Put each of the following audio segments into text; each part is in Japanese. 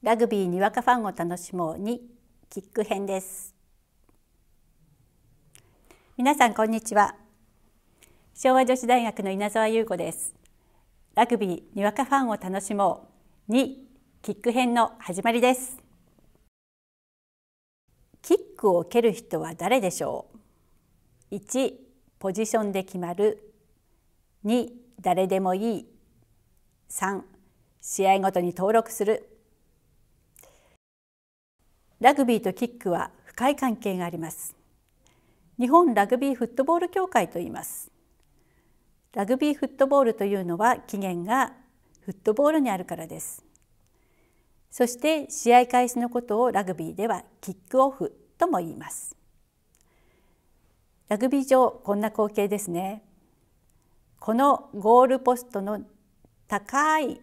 ラグビーにわかファンを楽しもうにキック編です皆さんこんにちは昭和女子大学の稲沢優子ですラグビーにわかファンを楽しもうにキック編の始まりですキックを蹴る人は誰でしょう1ポジションで決まる2誰でもいい3試合ごとに登録するラグビーとキックは深い関係があります日本ラグビーフットボール協会と言いますラグビーフットボールというのは起源がフットボールにあるからですそして試合開始のことをラグビーではキックオフとも言いますラグビー場こんな光景ですねこのゴールポストの高い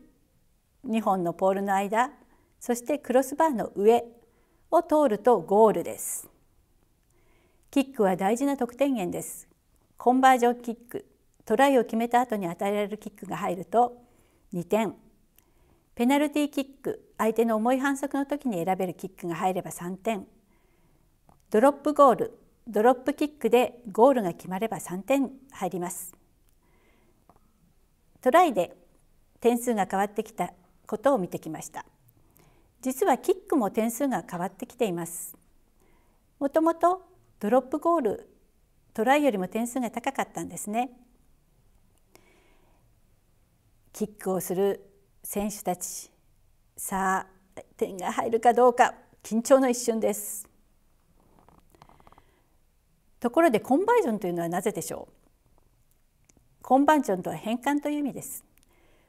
2本のポールの間そしてクロスバーの上を通るとゴールです。キックは大事な得点源です。コンバージョンキック、トライを決めた後に与えられるキックが入ると2点。ペナルティーキック、相手の重い反則の時に選べるキックが入れば3点。ドロップゴール、ドロップキックでゴールが決まれば3点入ります。トライで点数が変わってきたことを見てきました。実はキックも点数が変わってきていますもともとドロップゴールトライよりも点数が高かったんですねキックをする選手たちさあ点が入るかどうか緊張の一瞬ですところでコンバージョンというのはなぜでしょうコンバージョンとは変換という意味です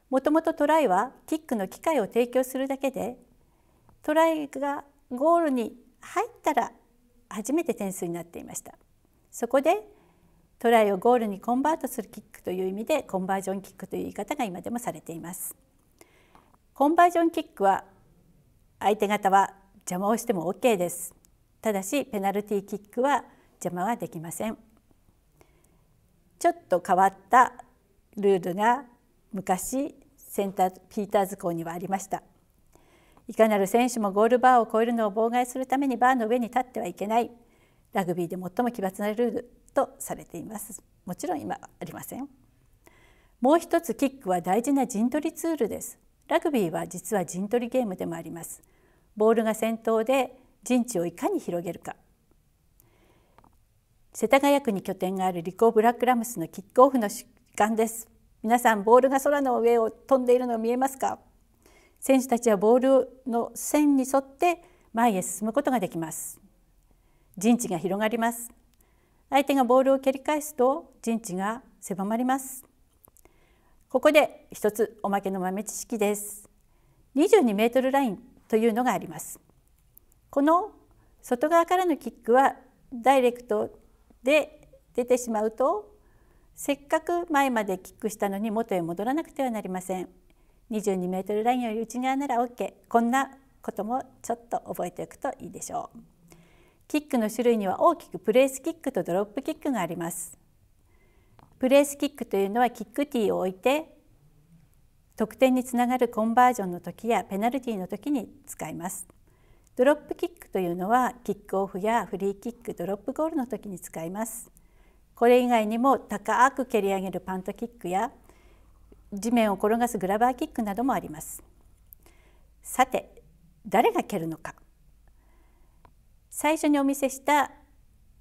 もともとトライはキックの機会を提供するだけでトライがゴールに入ったら初めて点数になっていましたそこでトライをゴールにコンバートするキックという意味でコンバージョンキックという言い方が今でもされていますコンバージョンキックは相手方は邪魔をしても OK ですただしペナルティーキックは邪魔はできませんちょっと変わったルールが昔センターピーターズ校にはありましたいかなる選手もゴールバーを超えるのを妨害するためにバーの上に立ってはいけないラグビーで最も奇抜なルールとされていますもちろん今ありませんもう一つキックは大事な陣取りツールですラグビーは実は陣取りゲームでもありますボールが先頭で陣地をいかに広げるか世田谷区に拠点があるリコブラックラムスのキックオフの時間です皆さんボールが空の上を飛んでいるの見えますか選手たちはボールの線に沿って前へ進むことができます陣地が広がります相手がボールを蹴り返すと陣地が狭まりますここで一つおまけの豆知識です22メートルラインというのがありますこの外側からのキックはダイレクトで出てしまうとせっかく前までキックしたのに元へ戻らなくてはなりません。22メートルラインより内側なら OK こんなこともちょっと覚えておくといいでしょうキックの種類には大きくプレースキックとドロップキックがありますプレースキックというのはキックティーを置いて得点につながるコンバージョンの時やペナルティーの時に使いますドロップキックというのはキックオフやフリーキックドロップゴールの時に使いますこれ以外にも高く蹴り上げるパントキックや地面を転がすグラバーキックなどもありますさて誰が蹴るのか最初にお見せした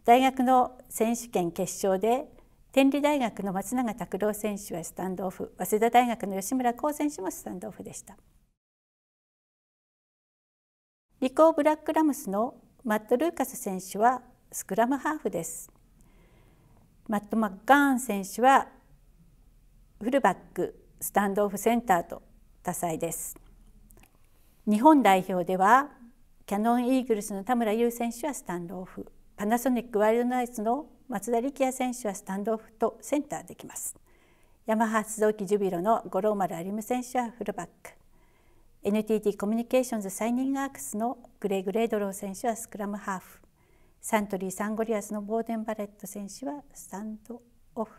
大学の選手権決勝で天理大学の松永拓郎選手はスタンドオフ早稲田大学の吉村光選手もスタンドオフでしたリコー・ブラックラムスのマット・ルーカス選手はスクラムハーフですマット・マッガーン選手はフルバックスタンドオフセンターと多彩です日本代表ではキャノンイーグルスの田村優選手はスタンドオフパナソニックワイルドナイツの松田力也選手はスタンドオフとセンターできますヤマハ発動機ジュビロの五郎丸歩夢選手はフルバック NTT コミュニケーションズサイニングアークスのグレーグ・レードロー選手はスクラムハーフサントリーサンゴリアスのボーデン・バレット選手はスタンドオフ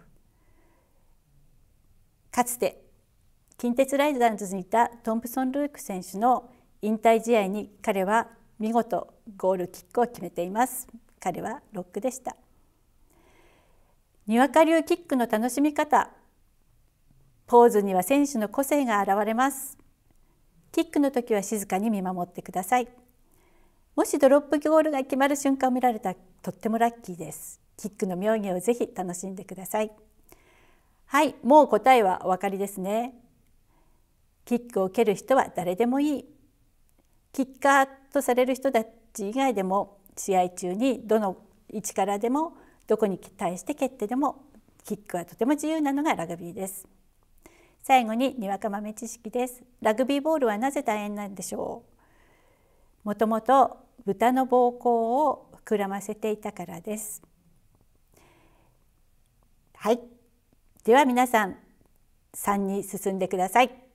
かつて近鉄ライダーズにいたトンプソン・ルーク選手の引退試合に彼は見事ゴールキックを決めています彼はロックでしたにわか流キックの楽しみ方ポーズには選手の個性が現れますキックの時は静かに見守ってくださいもしドロップゴールが決まる瞬間を見られたとってもラッキーですキックの妙義をぜひ楽しんでくださいはいもう答えはお分かりですねキックを蹴る人は誰でもいいキッカーとされる人たち以外でも試合中にどの位置からでもどこに対して蹴ってでもキックはとても自由なのがラグビーです最後ににわか豆知識ですラグビーボールはなぜ大変なんでしょうもともと豚の膀胱を膨らませていたからですはいでは皆さん3に進んでください